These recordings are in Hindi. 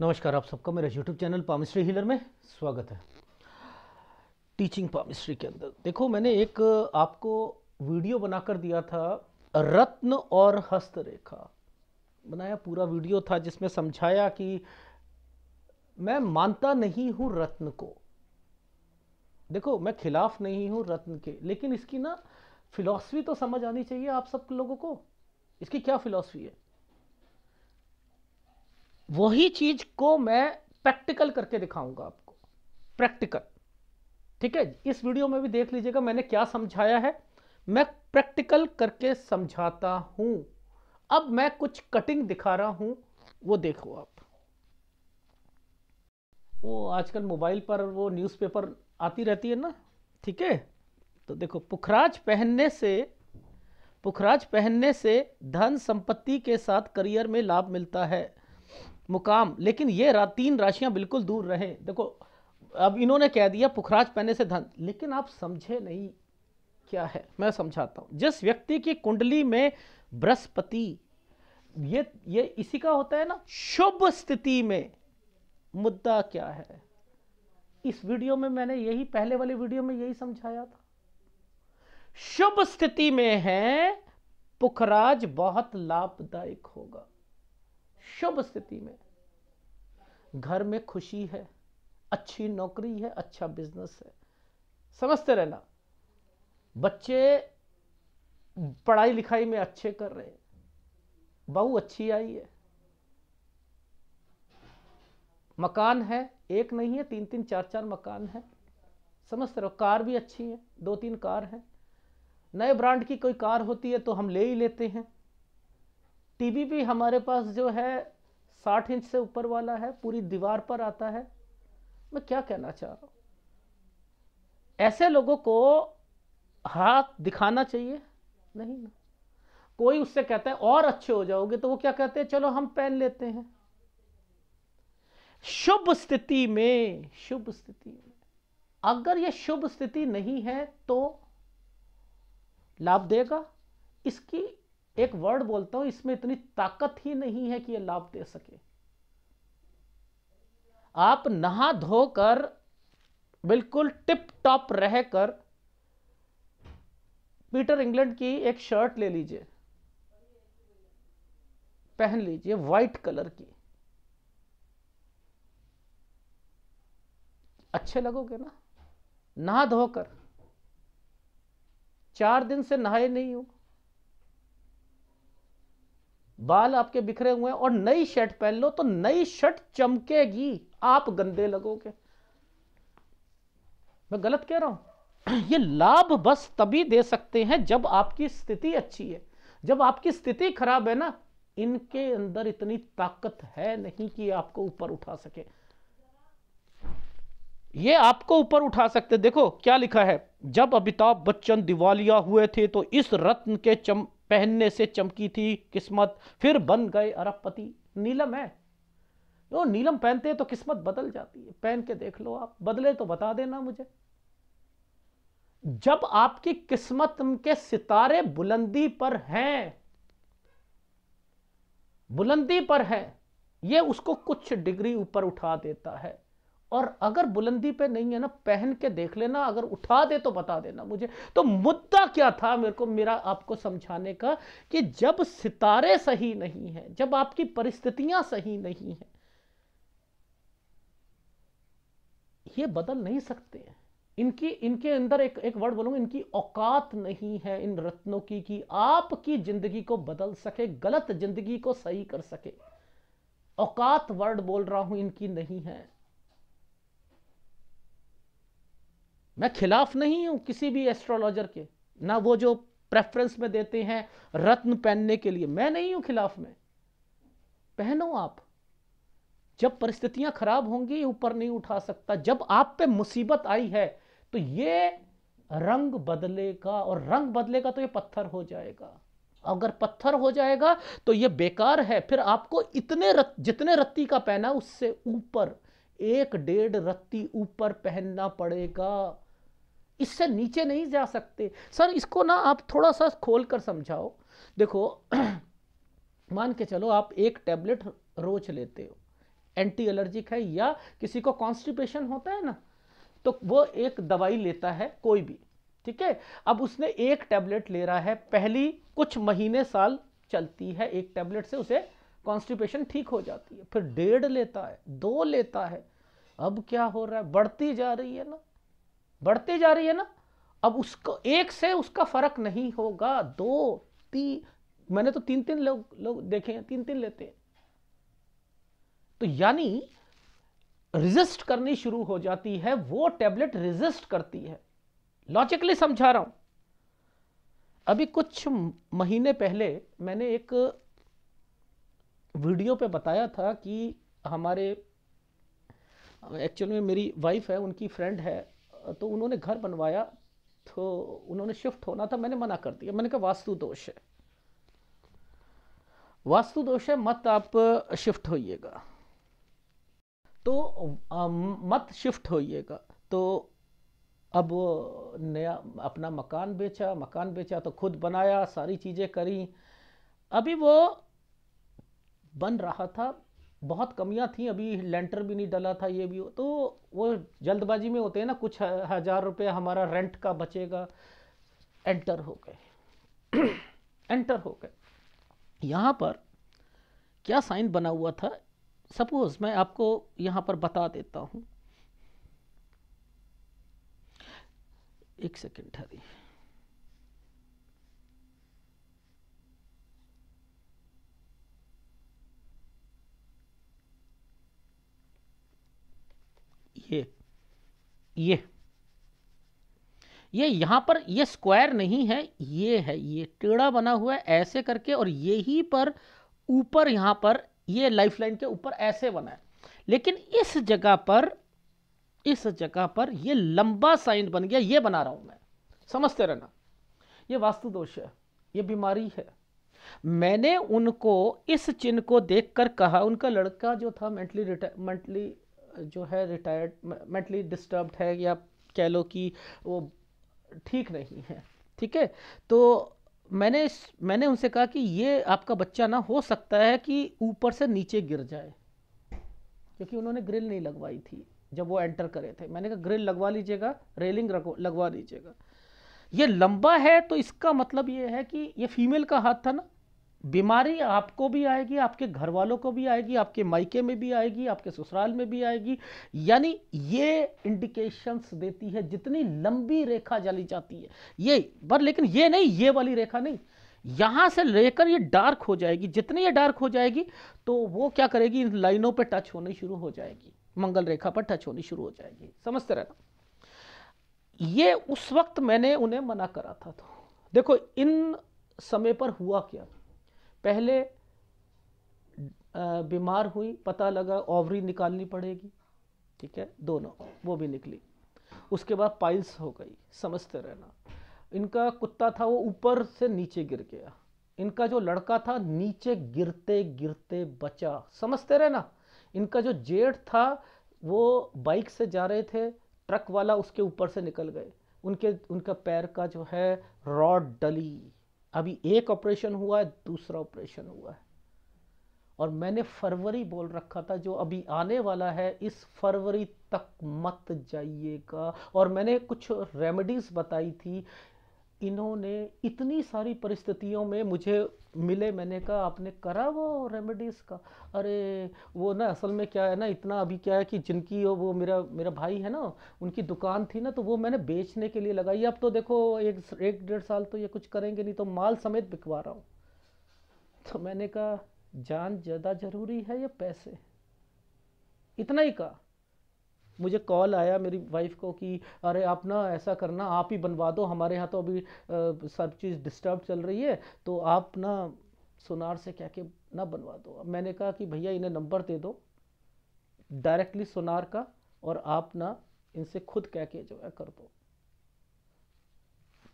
नमस्कार आप सबका मेरा यूट्यूब चैनल पामिस्ट्री हीलर में स्वागत है टीचिंग पामिस्ट्री के अंदर देखो मैंने एक आपको वीडियो बनाकर दिया था रत्न और हस्तरेखा बनाया पूरा वीडियो था जिसमें समझाया कि मैं मानता नहीं हूं रत्न को देखो मैं खिलाफ नहीं हूं रत्न के लेकिन इसकी ना फिलॉसफी तो समझ आनी चाहिए आप सब लोगों को इसकी क्या फिलॉसफी है वही चीज को मैं प्रैक्टिकल करके दिखाऊंगा आपको प्रैक्टिकल ठीक है इस वीडियो में भी देख लीजिएगा मैंने क्या समझाया है मैं प्रैक्टिकल करके समझाता हूं अब मैं कुछ कटिंग दिखा रहा हूं वो देखो आप वो आजकल मोबाइल पर वो न्यूज़पेपर आती रहती है ना ठीक है तो देखो पुखराज पहनने से पुखराज पहनने से धन संपत्ति के साथ करियर में लाभ मिलता है मुकाम लेकिन ये रा, तीन राशियां बिल्कुल दूर रहे देखो अब इन्होंने कह दिया पुखराज पहने से धन लेकिन आप समझे नहीं क्या है मैं समझाता हूँ जिस व्यक्ति की कुंडली में बृहस्पति ये ये इसी का होता है ना शुभ स्थिति में मुद्दा क्या है इस वीडियो में मैंने यही पहले वाले वीडियो में यही समझाया था शुभ स्थिति में है पुखराज बहुत लाभदायक होगा शुभ स्थिति में घर में खुशी है अच्छी नौकरी है अच्छा बिजनेस है समझते रहना बच्चे पढ़ाई लिखाई में अच्छे कर रहे हैं बहू अच्छी आई है मकान है एक नहीं है तीन तीन चार चार मकान है समझते रहो कार भी अच्छी है दो तीन कार है नए ब्रांड की कोई कार होती है तो हम ले ही लेते हैं टीवी भी हमारे पास जो है साठ इंच से ऊपर वाला है पूरी दीवार पर आता है मैं क्या कहना चाह रहा हूं ऐसे लोगों को हाथ दिखाना चाहिए नहीं ना कोई उससे कहता है और अच्छे हो जाओगे तो वो क्या कहते हैं चलो हम पहन लेते हैं शुभ स्थिति में शुभ स्थिति में अगर यह शुभ स्थिति नहीं है तो लाभ देगा इसकी एक वर्ड बोलता हूं इसमें इतनी ताकत ही नहीं है कि यह लाभ दे सके आप नहा धोकर बिल्कुल टिप टॉप रहकर पीटर इंग्लैंड की एक शर्ट ले लीजिए पहन लीजिए व्हाइट कलर की अच्छे लगोगे ना नहा धोकर चार दिन से नहाए नहीं हो बाल आपके बिखरे हुए हैं और नई शर्ट पहन लो तो नई शर्ट चमकेगी आप गंदे लगोगे मैं गलत कह रहा हूं ये लाभ बस तभी दे सकते हैं जब आपकी स्थिति अच्छी है जब आपकी स्थिति खराब है ना इनके अंदर इतनी ताकत है नहीं कि आपको ऊपर उठा सके ये आपको ऊपर उठा सकते देखो क्या लिखा है जब अमिताभ बच्चन दिवालिया हुए थे तो इस रत्न के चम पहनने से चमकी थी किस्मत फिर बन गए अरबपति नीलम है वो नीलम पहनते हैं तो किस्मत बदल जाती है पहन के देख लो आप बदले तो बता देना मुझे जब आपकी किस्मत के सितारे बुलंदी पर हैं बुलंदी पर है यह उसको कुछ डिग्री ऊपर उठा देता है और अगर बुलंदी पे नहीं है ना पहन के देख लेना अगर उठा दे तो बता देना मुझे तो मुद्दा क्या था मेरे को मेरा आपको समझाने का कि जब सितारे सही नहीं है जब आपकी परिस्थितियां सही नहीं है ये बदल नहीं सकते हैं इनकी इनके अंदर एक एक वर्ड बोलूंगा इनकी औकात नहीं है इन रत्नों की कि आपकी जिंदगी को बदल सके गलत जिंदगी को सही कर सके औकात वर्ड बोल रहा हूं इनकी नहीं है मैं खिलाफ नहीं हूं किसी भी एस्ट्रोलॉजर के ना वो जो प्रेफरेंस में देते हैं रत्न पहनने के लिए मैं नहीं हूं खिलाफ में पहनो आप जब परिस्थितियां खराब होंगी ऊपर नहीं उठा सकता जब आप पे मुसीबत आई है तो ये रंग बदलेगा और रंग बदलेगा तो ये पत्थर हो जाएगा अगर पत्थर हो जाएगा तो ये बेकार है फिर आपको इतने रत, जितने रत्ती का पहना उससे ऊपर एक डेढ़ रत्ती ऊपर पहनना पड़ेगा इससे नीचे नहीं जा सकते सर इसको ना आप थोड़ा सा खोल कर समझाओ देखो मान के चलो आप एक टैबलेट रोज लेते हो एंटी एलर्जिक है या किसी को कॉन्स्टिपेशन होता है ना तो वो एक दवाई लेता है कोई भी ठीक है अब उसने एक टैबलेट ले रहा है पहली कुछ महीने साल चलती है एक टैबलेट से उसे कॉन्स्टिपेशन ठीक हो जाती है फिर डेढ़ लेता है दो लेता है अब क्या हो रहा है बढ़ती जा रही है ना बढ़ती जा रही है ना अब उसको एक से उसका फर्क नहीं होगा दो तीन मैंने तो तीन तीन लोग लोग देखे हैं तीन तीन लेते हैं तो यानी रिजिस्ट करनी शुरू हो जाती है वो टेबलेट रिजिस्ट करती है लॉजिकली समझा रहा हूं अभी कुछ महीने पहले मैंने एक वीडियो पे बताया था कि हमारे एक्चुअल में मेरी वाइफ है उनकी फ्रेंड है तो उन्होंने घर बनवाया तो उन्होंने शिफ्ट होना था मैंने मना कर दिया मैंने कहा वास्तु दोष है वास्तु दोष है मत आप शिफ्ट होइएगा तो आ, मत शिफ्ट होइएगा तो अब नया अपना मकान बेचा मकान बेचा तो खुद बनाया सारी चीज़ें करी अभी वो बन रहा था बहुत कमियां थी अभी लेंटर भी नहीं डला था ये भी तो वो जल्दबाजी में होते हैं ना कुछ हज़ार रुपये हमारा रेंट का बचेगा एंटर हो गए एंटर हो गए यहाँ पर क्या साइन बना हुआ था सपोज मैं आपको यहाँ पर बता देता हूँ एक सेकेंड हरी ये ये ये यहां पर ये स्क्वायर नहीं है ये है ये टेढ़ा बना हुआ है ऐसे करके और यही पर ऊपर यहां पर ये लाइफ लाइन के ऊपर ऐसे बना है लेकिन इस जगह पर इस जगह पर ये लंबा साइन बन गया ये बना रहा हूं मैं समझते रहना ये वास्तु दोष है ये बीमारी है मैंने उनको इस चिन्ह को देखकर कहा उनका लड़का जो था मेंटली मेंटली जो है रिटायर्ड मेंटली डिस्टर्ब है या कह लो कि वो ठीक नहीं है ठीक है तो मैंने मैंने उनसे कहा कि ये आपका बच्चा ना हो सकता है कि ऊपर से नीचे गिर जाए क्योंकि उन्होंने ग्रिल नहीं लगवाई थी जब वो एंटर करे थे मैंने कहा ग्रिल लगवा लीजिएगा रेलिंग लगवा लीजिएगा ये लंबा है तो इसका मतलब ये है कि ये फीमेल का हाथ था ना बीमारी आपको भी आएगी आपके घर वालों को भी आएगी आपके मायके में भी आएगी आपके ससुराल में भी आएगी यानी ये इंडिकेशंस देती है जितनी लंबी रेखा जली जाती है ये पर लेकिन ये नहीं ये वाली रेखा नहीं यहां से लेकर ये डार्क हो जाएगी जितनी ये डार्क हो जाएगी तो वो क्या करेगी इन लाइनों पर टच होनी शुरू हो जाएगी मंगल रेखा पर टच होनी शुरू हो जाएगी समझते रहना ये उस वक्त मैंने उन्हें मना करा था तो देखो इन समय पर हुआ क्या पहले बीमार हुई पता लगा ओवरी निकालनी पड़ेगी ठीक है दोनों वो भी निकली उसके बाद पाइल्स हो गई समझते रहना इनका कुत्ता था वो ऊपर से नीचे गिर गया इनका जो लड़का था नीचे गिरते गिरते बचा समझते रहना इनका जो जेठ था वो बाइक से जा रहे थे ट्रक वाला उसके ऊपर से निकल गए उनके उनका पैर का जो है रॉड डली अभी एक ऑपरेशन हुआ है दूसरा ऑपरेशन हुआ है और मैंने फरवरी बोल रखा था जो अभी आने वाला है इस फरवरी तक मत जाइएगा और मैंने कुछ रेमेडीज़ बताई थी इन्होंने इतनी सारी परिस्थितियों में मुझे मिले मैंने कहा आपने करा वो रेमेडीज़ का अरे वो ना असल में क्या है ना इतना अभी क्या है कि जिनकी वो मेरा मेरा भाई है ना उनकी दुकान थी ना तो वो मैंने बेचने के लिए लगाई अब तो देखो एक एक डेढ़ साल तो ये कुछ करेंगे नहीं तो माल समेत बिकवा रहा हूँ तो मैंने कहा जान ज़्यादा ज़रूरी है या पैसे इतना ही कहा मुझे कॉल आया मेरी वाइफ को कि अरे आप ना ऐसा करना आप ही बनवा दो हमारे यहाँ तो अभी आ, सब चीज़ डिस्टर्ब चल रही है तो आप ना सोनार से कह के ना बनवा दो मैंने कहा कि भैया इन्हें नंबर दे दो डायरेक्टली सोनार का और आप ना इनसे खुद कह के जो है कर दो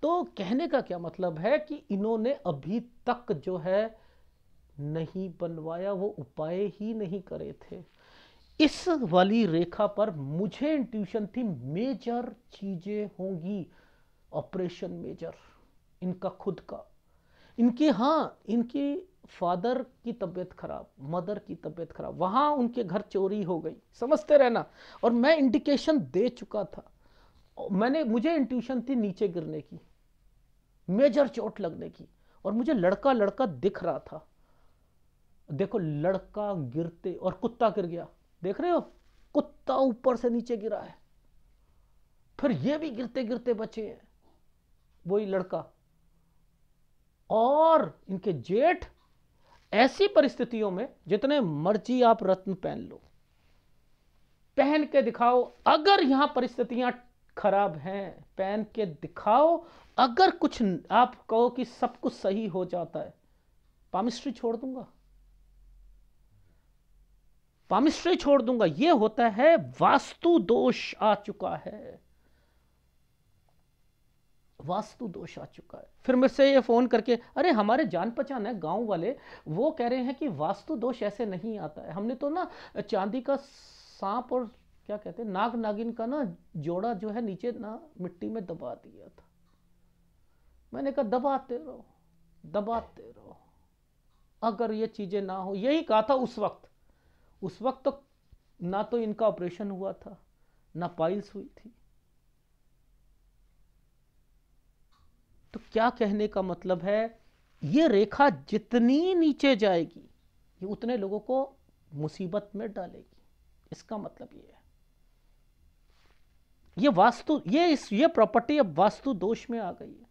तो कहने का क्या मतलब है कि इन्होंने अभी तक जो है नहीं बनवाया वो उपाय ही नहीं करे थे इस वाली रेखा पर मुझे इंट्यूशन थी मेजर चीजें होंगी ऑपरेशन मेजर इनका खुद का इनके हाँ इनकी फादर की तबीयत खराब मदर की तबीयत खराब वहां उनके घर चोरी हो गई समझते रहना और मैं इंडिकेशन दे चुका था मैंने मुझे इंट्यूशन थी नीचे गिरने की मेजर चोट लगने की और मुझे लड़का लड़का दिख रहा था देखो लड़का गिरते और कुत्ता गिर गया देख रहे हो कुत्ता ऊपर से नीचे गिरा है फिर ये भी गिरते गिरते बचे हैं वही लड़का और इनके जेठ ऐसी परिस्थितियों में जितने मर्जी आप रत्न पहन लो पहन के दिखाओ अगर यहां परिस्थितियां खराब हैं पहन के दिखाओ अगर कुछ आप कहो कि सब कुछ सही हो जाता है पामिस्ट्री छोड़ दूंगा पामिश्रय छोड़ दूंगा ये होता है वास्तु दोष आ चुका है वास्तु दोष आ चुका है फिर मेरे से ये फ़ोन करके अरे हमारे जान पहचान है गांव वाले वो कह रहे हैं कि वास्तु दोष ऐसे नहीं आता है हमने तो ना चांदी का सांप और क्या कहते हैं नाग नागिन का ना जोड़ा जो है नीचे ना मिट्टी में दबा दिया था मैंने कहा दबाते रहो दबाते रहो अगर ये चीज़ें ना हो यही कहा था उस वक्त उस वक्त तो ना तो इनका ऑपरेशन हुआ था ना पाइल्स हुई थी तो क्या कहने का मतलब है ये रेखा जितनी नीचे जाएगी ये उतने लोगों को मुसीबत में डालेगी इसका मतलब ये है ये वास्तु ये इस ये प्रॉपर्टी अब वास्तु दोष में आ गई है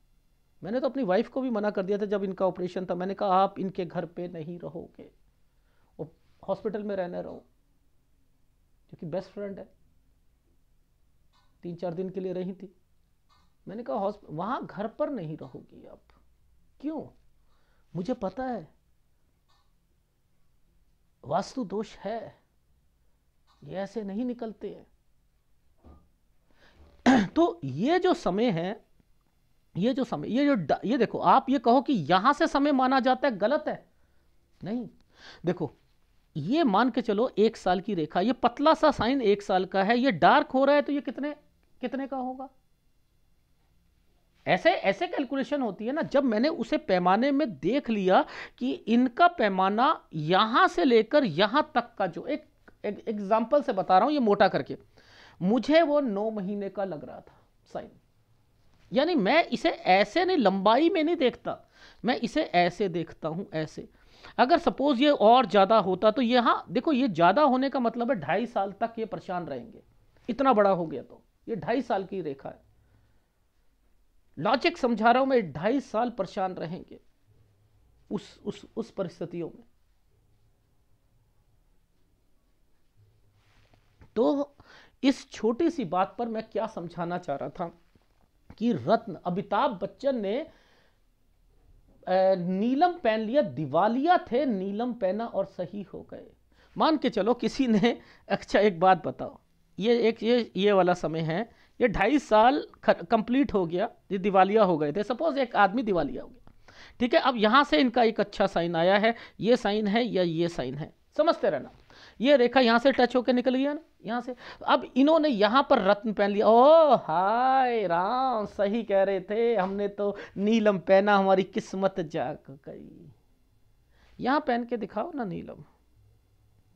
मैंने तो अपनी वाइफ को भी मना कर दिया था जब इनका ऑपरेशन था मैंने कहा आप इनके घर पे नहीं रहोगे हॉस्पिटल में रहने रहो क्योंकि जो कि बेस्ट फ्रेंड है तीन चार दिन के लिए रही थी मैंने कहा हॉस्प वहाँ घर पर नहीं रहोगी आप क्यों मुझे पता है वास्तु दोष है ये ऐसे नहीं निकलते हैं तो ये जो समय है ये जो समय ये जो ये देखो आप ये कहो कि यहां से समय माना जाता है गलत है नहीं देखो ये मान के चलो एक साल की रेखा ये पतला सा साइन एक साल का है ये डार्क हो रहा है तो ये कितने कितने का होगा ऐसे ऐसे कैलकुलेशन होती है ना जब मैंने उसे पैमाने में देख लिया कि इनका पैमाना यहां से लेकर यहां तक का जो एक एग्जाम्पल से बता रहा हूं ये मोटा करके मुझे वो नौ महीने का लग रहा था साइन यानी मैं इसे ऐसे नहीं लंबाई में नहीं देखता मैं इसे ऐसे देखता हूं ऐसे अगर सपोज ये और ज़्यादा होता तो यहां देखो ये ज़्यादा होने का मतलब है ढाई साल तक ये परेशान रहेंगे इतना बड़ा हो गया तो ये ढाई साल की रेखा है लॉजिक समझा रहा हूं मैं ढाई साल परेशान रहेंगे उस उस उस परिस्थितियों में तो इस छोटी सी बात पर मैं क्या समझाना चाह रहा था कि रत्न अमिताभ बच्चन ने नीलम पहन लिया दिवालिया थे नीलम पहना और सही हो गए मान के चलो किसी ने अच्छा एक बात बताओ ये एक ये ये वाला समय है ये ढाई साल कंप्लीट हो गया ये दिवालिया हो गए थे सपोज एक आदमी दिवालिया हो गया ठीक है अब यहाँ से इनका एक अच्छा साइन आया है ये साइन है या ये साइन है समझते रहना ये रेखा यहाँ से टच होकर निकल गया ना यहाँ से अब इन्होंने यहाँ पर रत्न पहन लिया ओ हाय राम सही कह रहे थे हमने तो नीलम पहना हमारी किस्मत जाग गई यहाँ पहन के दिखाओ ना नीलम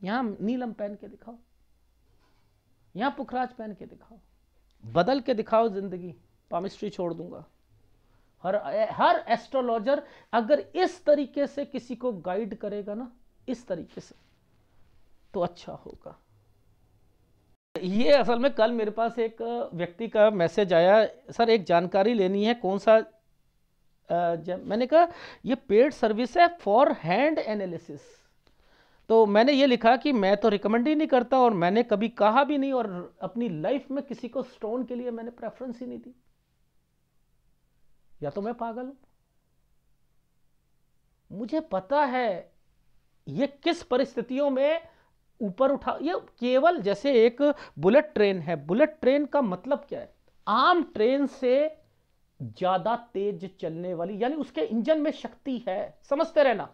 यहाँ नीलम पहन के दिखाओ यहाँ पुखराज पहन के दिखाओ बदल के दिखाओ जिंदगी पामिस्ट्री छोड़ दूंगा हर हर एस्ट्रोलॉजर अगर इस तरीके से किसी को गाइड करेगा ना इस तरीके से तो अच्छा होगा ये असल में कल मेरे पास एक व्यक्ति का मैसेज आया सर एक जानकारी लेनी है कौन सा जब मैंने कहा ये पेड सर्विस है फॉर हैंड एनालिसिस तो मैंने ये लिखा कि मैं तो रिकमेंड ही नहीं करता और मैंने कभी कहा भी नहीं और अपनी लाइफ में किसी को स्टोन के लिए मैंने प्रेफरेंस ही नहीं दी या तो मैं पागल हूं मुझे पता है ये किस परिस्थितियों में ऊपर उठा ये केवल जैसे एक बुलेट ट्रेन है बुलेट ट्रेन का मतलब क्या है आम ट्रेन से ज़्यादा तेज चलने वाली यानी उसके इंजन में शक्ति है समझते रहना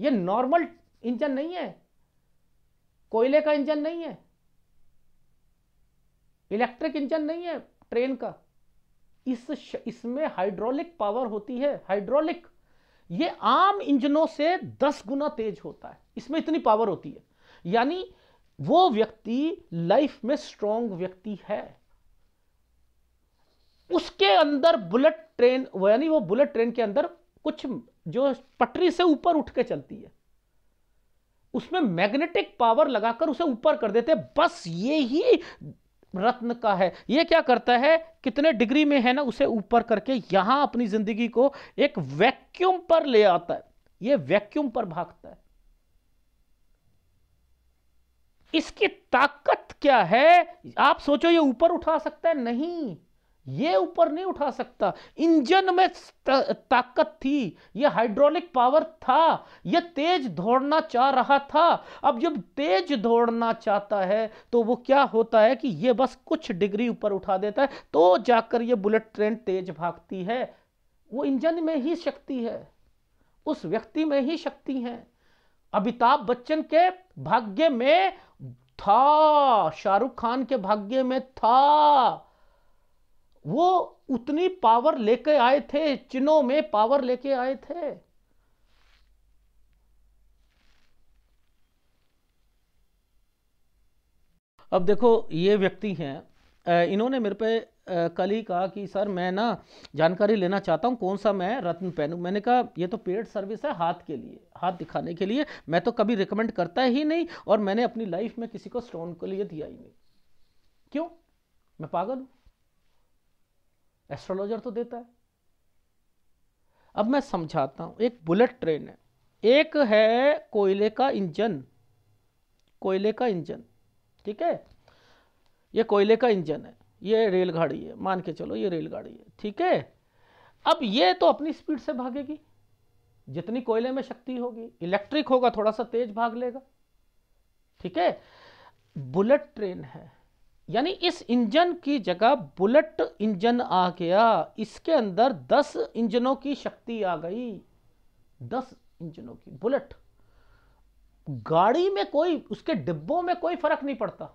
ये नॉर्मल इंजन नहीं है कोयले का इंजन नहीं है इलेक्ट्रिक इंजन नहीं है ट्रेन का इस इसमें हाइड्रोलिक पावर होती है हाइड्रोलिक ये आम इंजनों से दस गुना तेज होता है इसमें इतनी पावर होती है यानी वो व्यक्ति लाइफ में स्ट्रांग व्यक्ति है उसके अंदर बुलेट ट्रेन यानी वो बुलेट ट्रेन के अंदर कुछ जो पटरी से ऊपर उठ के चलती है उसमें मैग्नेटिक पावर लगाकर उसे ऊपर कर देते बस ये ही रत्न का है ये क्या करता है कितने डिग्री में है ना उसे ऊपर करके यहां अपनी जिंदगी को एक वैक्यूम पर ले आता है ये वैक्यूम पर भागता है इसकी ताकत क्या है आप सोचो ये ऊपर उठा सकता है नहीं ये ऊपर नहीं उठा सकता इंजन में ताकत थी ये हाइड्रोलिक पावर था ये तेज दौड़ना चाह रहा था अब जब तेज दौड़ना चाहता है तो वो क्या होता है कि ये बस कुछ डिग्री ऊपर उठा देता है तो जाकर ये बुलेट ट्रेन तेज भागती है वो इंजन में ही शक्ति है उस व्यक्ति में ही शक्ति है अमिताभ बच्चन के भाग्य में था शाहरुख खान के भाग्य में था वो उतनी पावर लेके आए थे चिन्हों में पावर लेके आए थे अब देखो ये व्यक्ति हैं इन्होंने मेरे पे कल ही कहा कि सर मैं ना जानकारी लेना चाहता हूँ कौन सा मैं रत्न पहनूँ मैंने कहा ये तो पेड सर्विस है हाथ के लिए हाथ दिखाने के लिए मैं तो कभी रिकमेंड करता ही नहीं और मैंने अपनी लाइफ में किसी को स्टोन के लिए दिया ही नहीं क्यों मैं पागल हूँ एस्ट्रोलॉजर तो देता है अब मैं समझाता हूँ एक बुलेट ट्रेन है एक है कोयले का इंजन कोयले का इंजन ठीक है ये कोयले का इंजन है ये रेलगाड़ी है मान के चलो ये रेलगाड़ी है ठीक है अब ये तो अपनी स्पीड से भागेगी जितनी कोयले में शक्ति होगी इलेक्ट्रिक होगा थोड़ा सा तेज भाग लेगा ठीक है बुलेट ट्रेन है यानी इस इंजन की जगह बुलेट इंजन आ गया इसके अंदर दस इंजनों की शक्ति आ गई दस इंजनों की बुलेट गाड़ी में कोई उसके डिब्बों में कोई फर्क नहीं पड़ता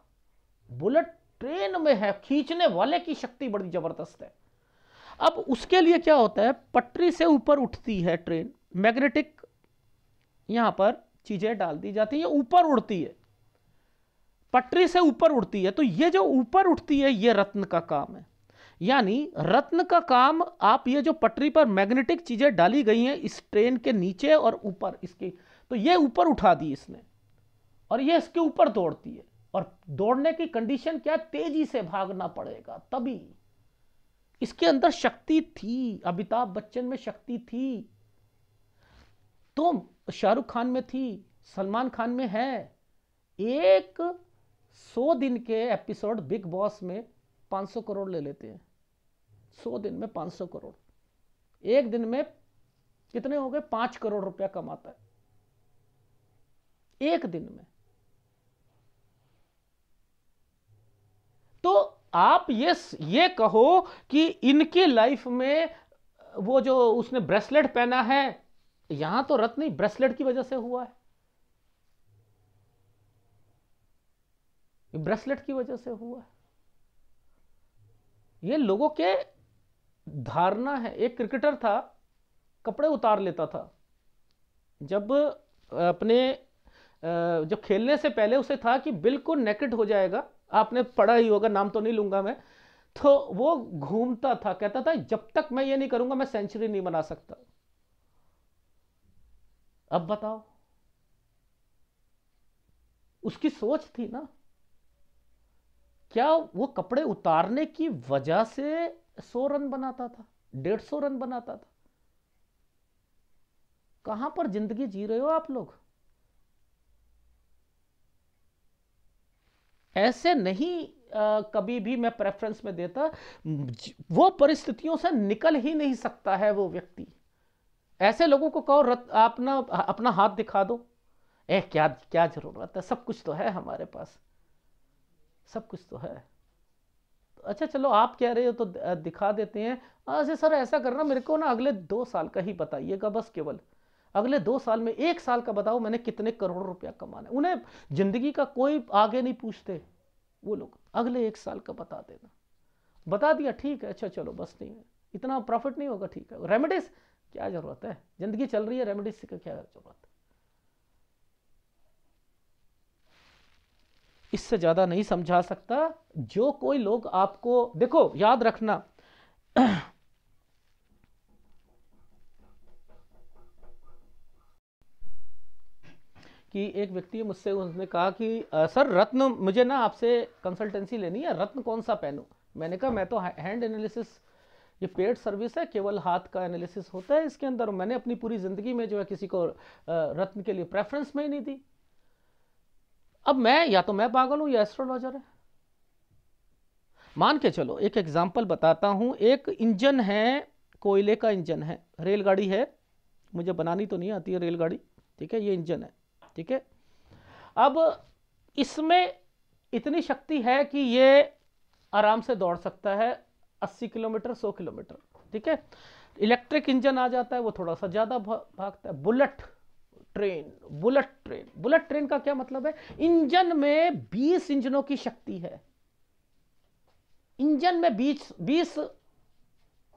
बुलेट ट्रेन में है खींचने वाले की शक्ति बड़ी जबरदस्त है अब उसके लिए क्या होता है पटरी से ऊपर उठती है ट्रेन मैग्नेटिक यहां पर चीज़ें डाल दी जाती है ऊपर उड़ती है पटरी से ऊपर उड़ती है तो ये जो ऊपर उठती है ये रत्न का काम है यानी रत्न का काम आप ये जो पटरी पर मैग्नेटिक चीज़ें डाली गई हैं इस ट्रेन के नीचे और ऊपर इसके तो ये ऊपर उठा दी इसने और ये इसके ऊपर दौड़ती है और दौड़ने की कंडीशन क्या तेजी से भागना पड़ेगा तभी इसके अंदर शक्ति थी अमिताभ बच्चन में शक्ति थी तो शाहरुख खान में थी सलमान खान में है एक सौ दिन के एपिसोड बिग बॉस में 500 करोड़ ले लेते हैं सौ दिन में 500 करोड़ एक दिन में कितने हो गए पांच करोड़ रुपया कमाता है एक दिन में तो आप ये ये कहो कि इनके लाइफ में वो जो उसने ब्रेसलेट पहना है यहां तो रत्न नहीं ब्रेसलेट की वजह से हुआ है ब्रेसलेट की वजह से हुआ है ये लोगों के धारणा है एक क्रिकेटर था कपड़े उतार लेता था जब अपने जब खेलने से पहले उसे था कि बिल्कुल नेकेट हो जाएगा आपने पढ़ा ही होगा नाम तो नहीं लूंगा मैं तो वो घूमता था कहता था जब तक मैं ये नहीं करूंगा मैं सेंचुरी नहीं बना सकता अब बताओ उसकी सोच थी ना क्या वो कपड़े उतारने की वजह से सौ रन बनाता था डेढ़ सौ रन बनाता था कहां पर जिंदगी जी रहे हो आप लोग ऐसे नहीं आ, कभी भी मैं प्रेफरेंस में देता वो परिस्थितियों से निकल ही नहीं सकता है वो व्यक्ति ऐसे लोगों को कहो रत, अपना अपना हाथ दिखा दो ए क्या क्या जरूरत है सब कुछ तो है हमारे पास सब कुछ तो है अच्छा चलो आप कह रहे हो तो दिखा देते हैं अच्छा सर ऐसा करना मेरे को ना अगले दो साल का ही बताइएगा बस केवल अगले दो साल में एक साल का बताओ मैंने कितने करोड़ रुपया कमाना उन्हें जिंदगी का कोई आगे नहीं पूछते वो लोग अगले एक साल का बता देना बता दिया ठीक है अच्छा चलो बस नहीं है इतना प्रॉफिट नहीं होगा ठीक है रेमेडीज क्या जरूरत है जिंदगी चल रही है रेमेडीज की क्या जरूरत है इससे ज़्यादा नहीं समझा सकता जो कोई लोग आपको देखो याद रखना कि एक व्यक्ति मुझसे उसने कहा कि सर रत्न मुझे ना आपसे कंसल्टेंसी लेनी है रत्न कौन सा पहनूँ मैंने कहा मैं तो हैंड एनालिसिस ये पेड सर्विस है केवल हाथ का एनालिसिस होता है इसके अंदर मैंने अपनी पूरी ज़िंदगी में जो है किसी को रत्न के लिए प्रेफरेंस में ही नहीं दी अब मैं या तो मैं पागल हूँ या एस्ट्रोलॉजर है मान के चलो एक एग्जाम्पल बताता हूँ एक इंजन है कोयले का इंजन है रेलगाड़ी है मुझे बनानी तो नहीं आती है रेलगाड़ी ठीक है ये इंजन है ठीक है अब इसमें इतनी शक्ति है कि ये आराम से दौड़ सकता है 80 किलोमीटर 100 किलोमीटर ठीक है इलेक्ट्रिक इंजन आ जाता है वो थोड़ा सा ज़्यादा भागता है bullet train bullet train bullet train का क्या मतलब है इंजन में 20 इंजनों की शक्ति है इंजन में 20 20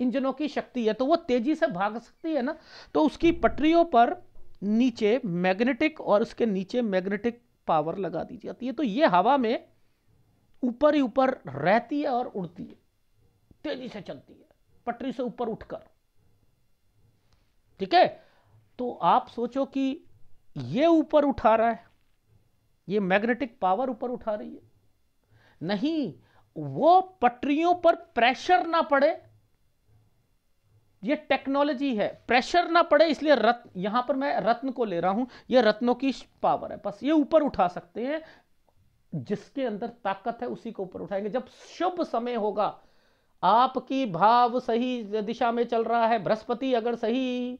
इंजनों की शक्ति है तो वो तेजी से भाग सकती है ना तो उसकी पटरियों पर नीचे मैग्नेटिक और उसके नीचे मैग्नेटिक पावर लगा दी जाती है तो ये हवा में ऊपर ही ऊपर रहती है और उड़ती है तेजी से चलती है पटरी से ऊपर उठकर ठीक है तो आप सोचो कि ये ऊपर उठा रहा है ये मैग्नेटिक पावर ऊपर उठा रही है नहीं वो पटरियों पर प्रेशर ना पड़े ये टेक्नोलॉजी है प्रेशर ना पड़े इसलिए रत्न यहां पर मैं रत्न को ले रहा हूं ये रत्नों की पावर है बस ये ऊपर उठा सकते हैं जिसके अंदर ताकत है उसी को ऊपर उठाएंगे जब शुभ समय होगा आपकी भाव सही दिशा में चल रहा है बृहस्पति अगर सही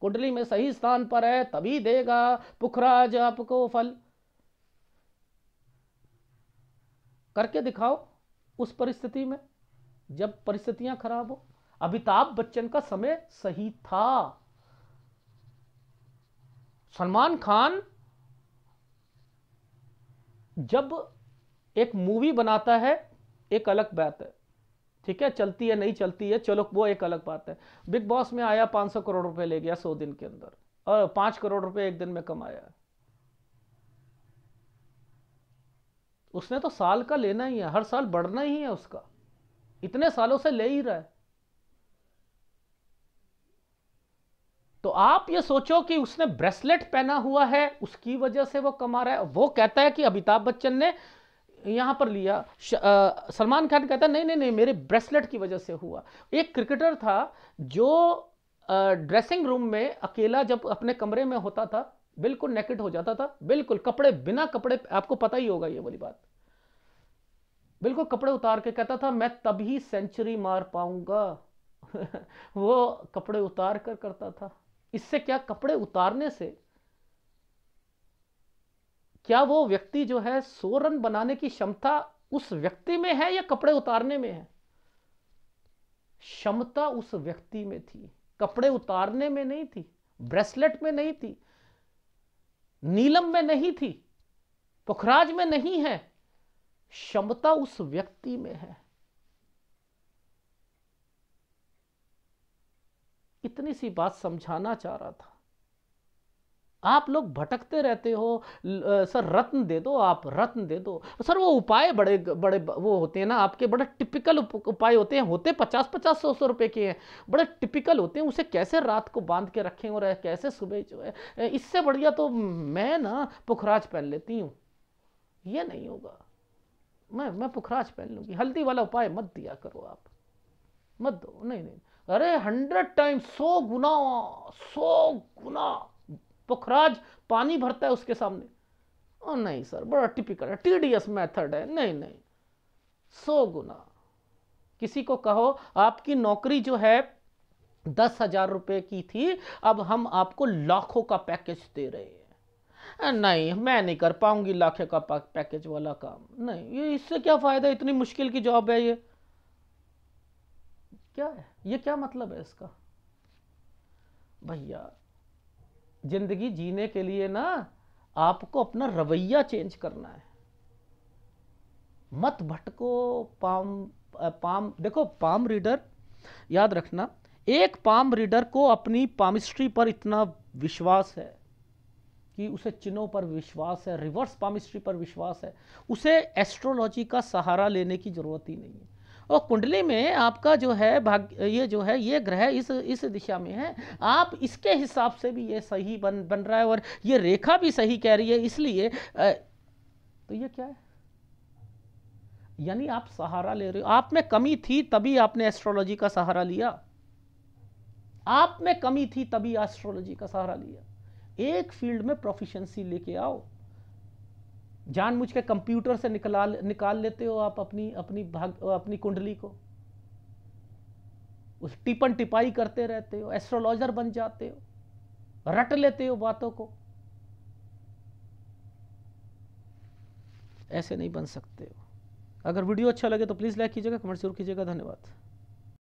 कुंडली में सही स्थान पर है तभी देगा पुखराज आपको फल करके दिखाओ उस परिस्थिति में जब परिस्थितियां खराब हो अमिताभ बच्चन का समय सही था सलमान खान जब एक मूवी बनाता है एक अलग बात है ठीक है चलती है नहीं चलती है चलो वो एक अलग बात है बिग बॉस में आया 500 करोड़ रुपए ले गया 100 दिन के अंदर और 5 करोड़ रुपए एक दिन में कमाया उसने तो साल का लेना ही है हर साल बढ़ना ही है उसका इतने सालों से ले ही रहा है तो आप ये सोचो कि उसने ब्रेसलेट पहना हुआ है उसकी वजह से वो कमा रहा है वो कहता है कि अमिताभ बच्चन ने यहाँ पर लिया सलमान खान कहता है नहीं नहीं नहीं मेरे ब्रेसलेट की वजह से हुआ एक क्रिकेटर था जो आ, ड्रेसिंग रूम में अकेला जब अपने कमरे में होता था बिल्कुल नेकेट हो जाता था बिल्कुल कपड़े बिना कपड़े आपको पता ही होगा ये वाली बात बिल्कुल कपड़े उतार के कहता था मैं तभी सेंचुरी मार पाऊंगा वो कपड़े उतार कर करता था इससे क्या कपड़े उतारने से क्या वो व्यक्ति जो है सो रन बनाने की क्षमता उस व्यक्ति में है या कपड़े उतारने में है क्षमता उस व्यक्ति में थी कपड़े उतारने में नहीं थी ब्रेसलेट में नहीं थी नीलम में नहीं थी पुखराज में नहीं है क्षमता उस व्यक्ति में है इतनी सी बात समझाना चाह रहा था आप लोग भटकते रहते हो सर रत्न दे दो आप रत्न दे दो सर वो उपाय बड़े बड़े वो होते हैं ना आपके बड़े टिपिकल उपाय होते हैं होते पचास पचास सौ सौ रुपये के हैं बड़े टिपिकल होते हैं उसे कैसे रात को बांध के रखें और कैसे सुबह जो है इससे बढ़िया तो मैं ना पुखराज पहन लेती हूँ ये नहीं होगा मैं मैं पुखराज पहन लूँगी हल्दी वाला उपाय मत दिया करो आप मत दो नहीं नहीं अरे हंड्रेड टाइम सौ गुना सौ गुना पुखराज पानी भरता है उसके सामने ओ नहीं सर बड़ा टिपिकल है टीडीएस मेथड है नहीं नहीं सौ गुना किसी को कहो आपकी नौकरी जो है दस हजार रुपये की थी अब हम आपको लाखों का पैकेज दे रहे हैं नहीं मैं नहीं कर पाऊंगी लाखे का पैकेज वाला काम नहीं ये इससे क्या फ़ायदा इतनी मुश्किल की जॉब है ये क्या है ये क्या मतलब है इसका भैया जिंदगी जीने के लिए ना आपको अपना रवैया चेंज करना है मत भटको पाम पाम देखो पाम रीडर याद रखना एक पाम रीडर को अपनी पामिस्ट्री पर इतना विश्वास है कि उसे चिन्हों पर विश्वास है रिवर्स पामिस्ट्री पर विश्वास है उसे एस्ट्रोलॉजी का सहारा लेने की ज़रूरत ही नहीं है और कुंडली में आपका जो है भाग्य ये जो है ये ग्रह इस इस दिशा में है आप इसके हिसाब से भी ये सही बन बन रहा है और ये रेखा भी सही कह रही है इसलिए तो ये क्या है यानी आप सहारा ले रहे हो आप में कमी थी तभी आपने एस्ट्रोलॉजी का सहारा लिया आप में कमी थी तभी एस्ट्रोलॉजी का सहारा लिया एक फील्ड में प्रोफिशंसी लेके आओ जानबूझ के कंप्यूटर से निकला निकाल लेते हो आप अपनी अपनी भाग अपनी कुंडली को उस टिपन टिपाई करते रहते हो एस्ट्रोलॉजर बन जाते हो रट लेते हो बातों को ऐसे नहीं बन सकते हो अगर वीडियो अच्छा लगे तो प्लीज़ लाइक कीजिएगा कमेंट जरूर कीजिएगा धन्यवाद